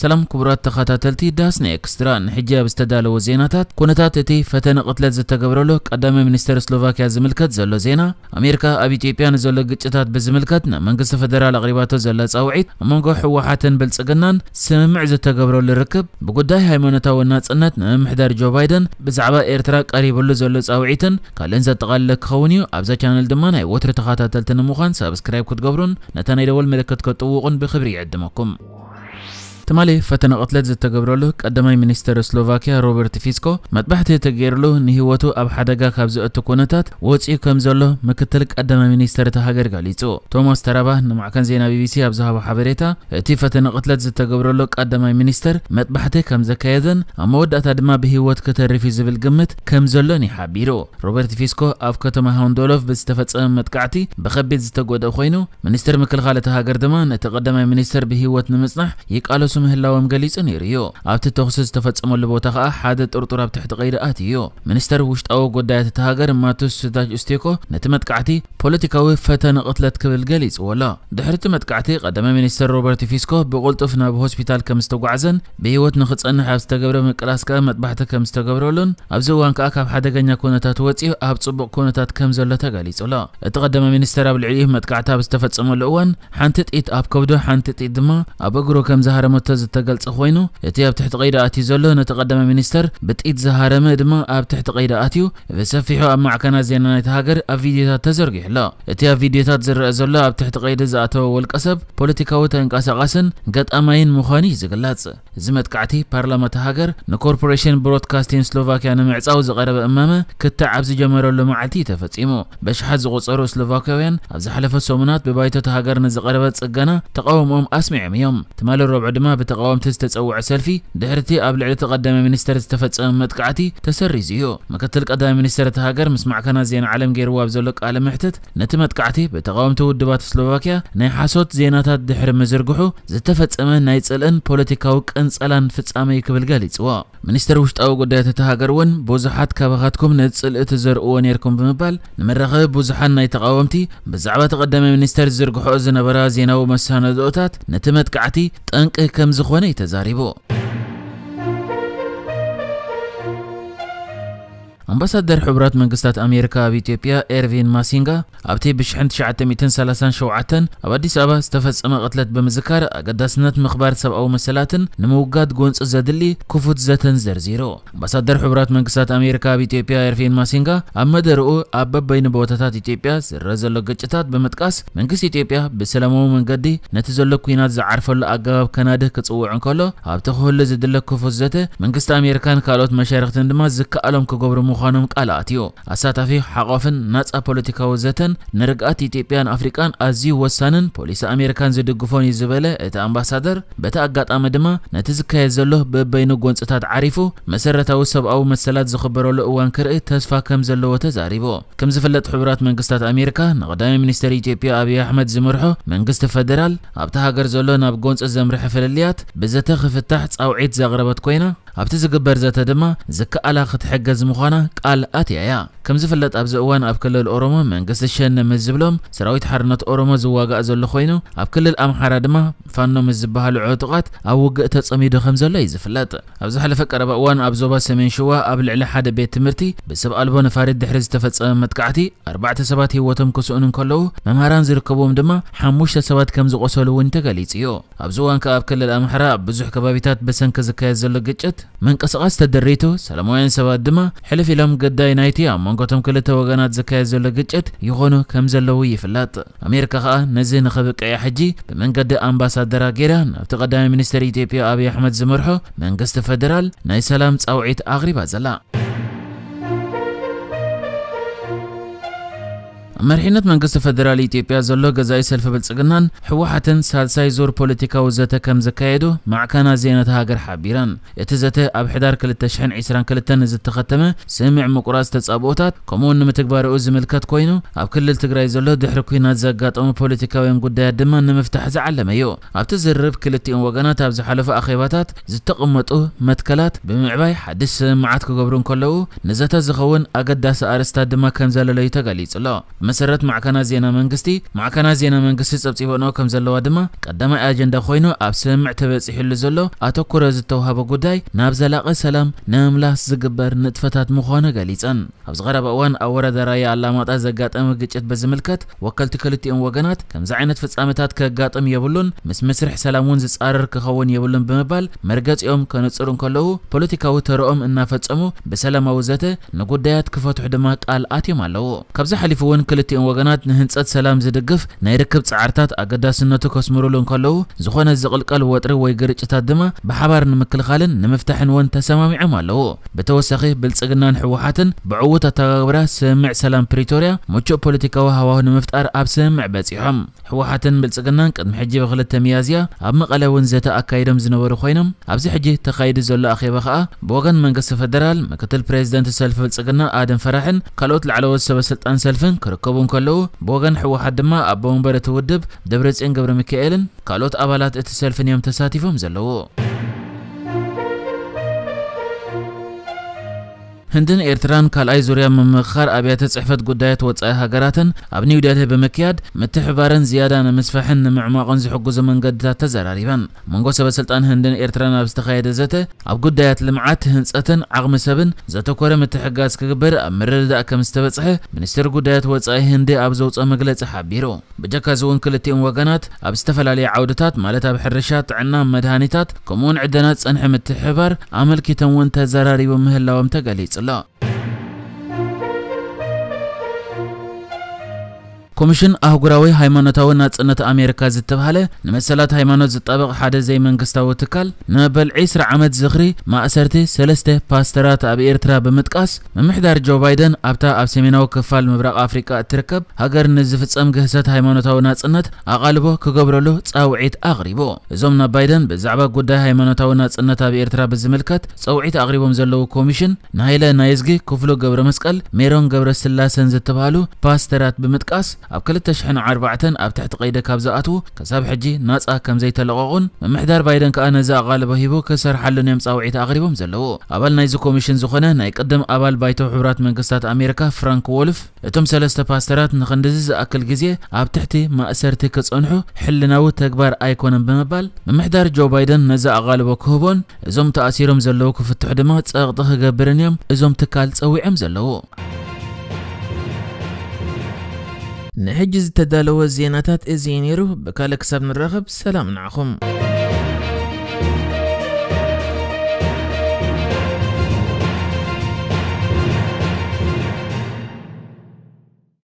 سلام كبرات تخاتاتلتي داس نيكستران حجاب استدالو زيناتات كونتاتتي فتن قتلت زتقبرلو قدام منستر سلوفاكيا زملكت زلو زينا امريكا اب ايتيوبيا نزلو غچتات بزملكتنا منقص فدرال اقريباتو زلو صاوعيت امنغو حواحتن بلصغنان سمع زتقبرلو ركب بقداي هايمانتاو ناصنت محدار جو بايدن بزعبا قريب اللو زلو كالنزا تغال لك خونيو ابزا شانل دما ناي وتر تخاتاتلتن مخان سابسكرايب كتقبرون نتا ناي دول ملكت كتطوقن بخبري عدمكم. تمالي ፈተና ቅትለት ዝተገብረሉ ቀዳማይ ሚኒስትር ስሎቫኪያ ሮበርት ፊስኮ መጥባሕቲ ተገይሩሉ ንህይወቱ ኣብ ሓደጋ ካብ ዝእቱ ኩነታት ወፂኡ ከም ዘሎ ምክትል ቀዳማይ ሚኒስትር እቲ ሃገር ገሊጹ ቶማስ ተራባ ንማዕከን ዜና ቢቢሲ ኣብ ዝሃቦ ሓበሬታ እቲ ፈተነ ቅትለት ዝተገብረሉ ቀዳማይ ሚኒስትር መጥባሕቲ ከም ዘካየደን ኣብ መወዳእታ ድማ ብህይወት ክተርፍ እዩ ዝብል ግምት ከም ዘሎን ይሓቢሩ ሮበርት ፊስኮ ኣብ ከተማ ሃንዶሎፍ ብዝተፈፀመ መጥቃዕቲ ብከቢድ ዝተጎድእ ኮይኑ ሚኒስትር ምክልኻል እቲ ሃገር ድማ ነቲ ቀዳማይ ሚኒስትር ብህይወት ንምጽናሕ ይቃለሱ مهلاوم قليز انيريو ابت تخصيز تفتس امو لبو تخاء حادة ارطورة بتحت غير اهتيو منستر وشت او قدايا تتهاجر ماتوس سداج استيكو نتمت كعتي بوليتيكاوي فتن قتلت كبل قليز ولا دحر تمت كعتي قدم منستر روبرت فيسكو بقول طفنا بهوسبيتال كمستو قعزن بيوت نخص انها بستقبر من كلاس كام مدبحتا كمستقبر ولن ابزوان كاكا بحادة غنيا كونتا توتيو اب تصبق كونتا كم زولة تقاليز ولا اتقدم منستر ابل عليه مدكعتا بستفتس امو لعوان حانتت ايت اب كودو حانتت ايت دما اب اقرو كم زهر ከምዝቐደመቶ ዝተገልጽ ኮይኑ እቲ ኣብ ትሕቲ ቀይዲ ኣትዩ ዘሎ ነተቐደመ ሚኒስተር ብጥኢት ዝሃረመ ድማ ኣብ ትሕቲ ቀይዲ ኣትዩ ብሰፊሑ ኣብ ማዕከና ዜና ናይቲ ሃገር ኣብ ቪድዮታት ተዘርጊሑ ኣሎ እቲ ኣብ ቪድዮታት ዝረአ ዘሎ ኣብ ትሕቲ ቀይዲ ዝኣተወ ውልቀ ሰብ ፖለቲካዊ ተንቀሳቓስን ገጣማይን ምዃኑ እዩ ዝግለጽ እዚ መጥቃዕቲ ፓርላማ እቲ ሃገር ንኮርፖሬሽን ብሮድካስቲንግ ስሎቫኪያ ንምዕፃው ዝቐረበ እማመ ክታዕ ኣብ ዝጀመረሉ መዓልቲ እዩ ተፈጺሙ በሽሓት ዝቑፀሩ ስሎቫክያውያን ኣብ ዝሓለፈ ሰሙናት ብባይቶ እቲ ሃገር ንዝቐረበ ጽገና ተቃውሞኦም ኣስሚዖም እዮም ትማሊ ረብዑ ድማ ብተቃወምቲ ዝተፀውዐ ሰልፊ ድሕርቲ ኣብ ልዕሊ እቲ ቀዳማይ ሚኒስተር ዝተፈፀመ መጥቃዕቲ ተሰሪዙ እዩ ምክትል ቀዳማይ ሚኒስተር እቲ ሃገር ምስ ማዕከና ዜና ዓለም ገይርዎ ኣብ ዘሎ ቃለ ምሕተት ነቲ መጥቃዕቲ ብተቃወምቲ ውድባት ስሎቫኪያ ናይ ሓሶት ዜናታት ድሕሪ ምዝርግሑ ዝተፈፀመ ናይ ፅልእን ፖለቲካዊ ቅንፀላን ፍፃመ ክብል ገሊፅዎ ሚኒስተር ውሽጣዊ ጉዳያት እቲ ሃገር እውን ብዙሓት ካባኻትኩም ነቲ ፅልእቲ ዘርእዎ ነርኩም ብምባል ንመራኸቢ ብዙሓን ናይ ተቃወምቲ ብዛዕባ እቲ ቀዳማይ ሚኒስተር ዝዝርግሕኦ ዝነበራ ዜናዊ መሰናድኦታት ነቲ መጥቃዕቲ ጠንቂ كم زخۆنەی تەزاری بوو. አምባሳደር ሕቡራት መንግስታት ኣሜሪካ ኣብ ኢትዮጵያ ኤርቪን ማሲንጋ ኣብቲ ብ1937 ኣብ ኣዲስ ኣበባ ዝተፈጸመ ቅትለት ብምዝካር ኣገዳስነት ምኽባር ሰብኣዊ መሰላትን ንምውጋድ ጎንፂ ዘድሊ ክፉት ዘተን ዘርዚሮ ኣምባሳደር ሕቡራት መንግስታት ኣሜሪካ ኣብ ኢትዮጵያ ኤርቪን ማሲንጋ ኣብ መደርኡ ኣብ በበይኒ ቦታታት ኢትዮጵያ ዝረአ ዘሎ ግጭታት ብምጥቃስ መንግስቲ ኢትዮጵያ ብሰላማዊ መንገዲ ነቲ ዘሎ ኩናት ዝዓርፈሉ ኣገባብ ከናድህ ክፅውዕ እንከሎ ኣብቲ ክህሉ ዝድለ ክፉት ዘተ መንግስቲ ኣሜሪካን ካልኦት መሻርክትን ድማ ዝከኣሎም ክገብሩ ምኳ ምዃኖም ቃልኣት እዩ ኣሳታፊ ሓቋፍን ናፃ ፖለቲካ ወዘተን ንርግኣት ኢትዮጵያን ኣፍሪቃን ኣዝዩ ወሳንን ፖሊስ ኣሜሪካን ዝድግፎን እዩ ዝበለ እቲ ኣምባሳደር በቲ ኣጋጣሚ ድማ ነቲ ዝካየድ ዘሎ በበይኑ ጎንፅታት ዓሪፉ መሰረታዊ ሰብኣዊ መሰላት ዝኽበረሉ እዋን ክርኢ ተስፋ ከም ዘለዎ ተዛሪቡ ከም ዝፍለጥ ሕቡራት መንግስታት ኣሜሪካ ንቀዳሚ ሚኒስተር ኢትዮጵያ ኣብዪ ኣሕመድ ዝምርሖ መንግስቲ ፈደራል ኣብቲ ሃገር ዘሎ ናብ ጎንፂ ዘምርሐ ፍልልያት ብዘተ ክፍታሕ ፃውዒት ዘቕረበት ኮይና ኣብቲ ዝግበር ዘተ ድማ ዝከኣላ ክትሕገዝ ምዃና ቃል ኣትያ እያ ከም ዝፍለጥ ኣብዚ እዋን ኣብ ክልል ኦሮሞ መንግስቲ ሸነ ምስ ዝብሎም ሰራዊት ሓርነት ኦሮሞ ዝዋጋእ ዘሎ ኮይኑ ኣብ ክልል ኣምሓራ ድማ ፋኖ ምስ ዝበሃሉ ዕጡቓት ኣብ ውግእ ተጸሚዱ ከም ዘሎ እዩ ዝፍለጥ ኣብ ዝሓለፈ ቀረባ እዋን ኣብ ዞባ ሰሜን ሸዋ ኣብ ልዕሊ ሓደ ቤት ትምህርቲ ብሰብ ኣልቦ ነፋሪት ድሕሪ ዝተፈጸመ መጥቃዕቲ ኣርባዕተ ሰባት ህይወቶም ክስእኑ እንከለዉ መምሃራን ዝርከብዎም ድማ ሓሙሽተ ሰባት ከም ዝቆሰሉ እውን ተገሊጹ እዩ ኣብዚ እዋን ከ ኣብ ክልል ኣምሓራ ኣብ ብዙሕ ከባቢታት ብሰንኪ ዝካየድ ዘሎ ግጭት من قصقاس تدريتو سلاموين سباد دما حلف لهم قداي نايتيا من قتم كل توجنات زكاة زل قجت يغونو كم زلوي فلات أمريكا خا نزين خبك أي حجي بمن قد أمباسادرا جيران ابتقدام منستر إثيوبيا أبي أحمد زمرحو من قصد فدرال ناي سلام أوعيت اغريبا زلا مرحينت من قصة فدرالي تيبيا زلو قزاي سلف بلسقنان حواحة سالساي زور بوليتيكا وزتا كم زكايدو مع كان زينة هاجر حابيرا يتزتا أبحدار كل التشحن عسران كل التنز التختمة سمع مقراز تسابوتات كمون نمتقبار أوز ملكات كوينو أب كل التقرأي زلو دحركوين زقات أم بوليتيكا ويم قد يدما نمفتح زعلم أيو أب تزرب كل التين وقنات أبز حلفة أخيباتات زتقمتو متكلات بمعباي حدس معاتكو قبرون كلو نزتا زخون أقد داس أرستاد دما كم زلو መሰረት ማዕከና ዜና መንግስቲ ማዕከና ዜና መንግስቲ ጸብጺቦኖ ከም ዘለዋ ድማ ቀዳማይ ኣጀንዳ ኮይኑ ኣብ ስምምዕ ተበጺሕሉ ዘሎ ኣተኩረ ዝተዋህበ ጉዳይ ናብ ዘላቐ ሰላም ንምምላስ ዝግበር ንጥፈታት ምዃኑ ገሊጸን ኣብዚ ቀረባ እዋን ኣብ ወረዳ ራያ ኣላማጣ ዘጋጠመ ግጭት ብዝምልከት ወከልቲ ክልቲኦም ወገናት ከምዚ ዓይነት ፍጻመታት ከጋጥም የብሉን ምስ ምስርሕ ሰላም እውን ዝጻርር ክኸውን የብሉን ብምባል መርገጺኦም ከነጽሩ እንከለዉ ፖለቲካዊ ተርኦም እናፈጸሙ ብሰላማዊ ዘተ ንጉዳያት ክፈትሑ ድማ ቃል ኣትዮም ኣለዉ ካብዚ ሓሊፉ እውን ክል ክልቲኦም ወገናት ንህንፀት ሰላም ዝድግፍ ናይ ርክብ ፃዕርታት ኣገዳስነቱ ከስምሩሉ እንከለዉ ዝኾነ ዝቕልቀል ወጥሪ ወይ ግርጭታት ድማ ብሓባር ንምክልኻልን ንምፍታሕን እውን ተሰማሚዖም ኣለዉ ብተወሳኺ ብልፅግናን ሕወሓትን ብዕዉት ኣተጋግብራ ስምዕ ሰላም ፕሪቶርያ ምቹእ ፖለቲካዊ ሃዋህ ንምፍጣር ኣብ ስምዕ በፂሖም ሕወሓትን ብልፅግናን ቅድሚ ሕጂ ብክልተ ሚያዝያ ኣብ መቐለ እውን ዘተ ኣካይዶም ዝነበሩ ኮይኖም ኣብዚ ሕጂ ተኻይዲ ዘሎ ኣኼባ ከዓ ብወገን መንግስቲ ፈደራል ምክትል ፕሬዚደንት ሰልፊ ብልፅግና ኣደም ፈራሕን ካልኦት ላዕለዎት ሰበስልጣን ሰልፍን ክርከቡ كبون كلو بوغن حوا حد ما أبون برتودب دبرز إن قبر ميكائيل كالوت أبلات اتسلفني يوم تساتي فمزلو. هندن إيرتران كالأي زوريا ممخار أبيات صحفت قدايات وتسعي هاجراتن أبني وداته بمكياد متحبارن زيادة أنا مسفحن معماقن زحق زمن قد تزراريبان منقو سبا سلطان هندن إيرتران أبستخايد زته أب قدايات لمعات هنسأتن عغم سبن زتكورة متحقاز ككبر أب مرد أكم استبصحي منستر قدايات وتسعي هندي أب زوت أمقلت حبيرو بجاكا زون كلتين وقنات أب استفلالي عودتات مالتا بحرشات عنا مدهانيتات كمون عدنات صنح متحبار أمل كتنون تزراري ومهلا ومتقليت wasallam ኮሚሽን ኣህጉራዊ ሃይማኖታዊ ናጽነት ኣሜሪካ ዝተብሃለ ንመሰላት ሃይማኖት ዝጣበቕ ሓደ ዘይመንግስታዊ ትካል ንበልዒ ስራ ዓመት ዝኽሪ ማእሰርቲ ሰለስተ ፓስተራት ኣብ ኤርትራ ብምጥቃስ ምምሕዳር ጆ ባይደን ኣብታ ኣብ ሰሜናዊ ክፋል ምብራቅ ኣፍሪቃ እትርከብ ሃገር ንዝፍጸም ግህሰት ሃይማኖታዊ ናጽነት ኣቓልቦ ክገብረሉ ጻውዒት ኣቕሪቡ እዞም ናብ ባይደን ብዛዕባ ጉዳይ ሃይማኖታዊ ናጽነት ኣብ ኤርትራ ብዝምልከት ጸውዒት ኣቕሪቦም ዘለዉ ኮሚሽን ንሃይለ ናየዝጊ ክፍሉ ገብረ መስቀል ሜሮን ገብረ ስላሰን ዝተባሃሉ ፓስተራት ብምጥቃስ ኣብ 2004 ኣብ ትሕቲ ቀይደ ካብ ዝኣትዉ ክሳብ ሕጂ ናፃ ከም ዘይተለቐቑን ምምሕዳር ባይደን ከዓ ነዚ ኣቓልቦ ሂቡ ክሰርሓሉን እዮም ፃውዒት ኣቕሪቦም ዘለዉ ኣባል ናይዚ ኮሚሽን ዝኾነ ናይ ቅድም ኣባል ባይቶ ሕቡራት መንግስታት ኣሜሪካ ፍራንክ ወልፍ እቶም ሰለስተ ፓስተራት ንክንድዚ ዝኣክል ግዜ ኣብ ትሕቲ ማእሰርቲ ክጸንሑ ሕልናዊ ተግባር ኣይኮነን ብምባል ምምሕዳር ጆ ባይደን ነዚ ኣቓልቦ ክህቦን እዞም ተኣሲሮም ዘለዉ ክፍትሑ ድማ ፀቕጢ ክገብርን እዮም እዞም ትካል ፀዊዖም ዘለዉ نحجز تدالو الزيناتات إزينيرو بكالك سبن الرغب سلام معكم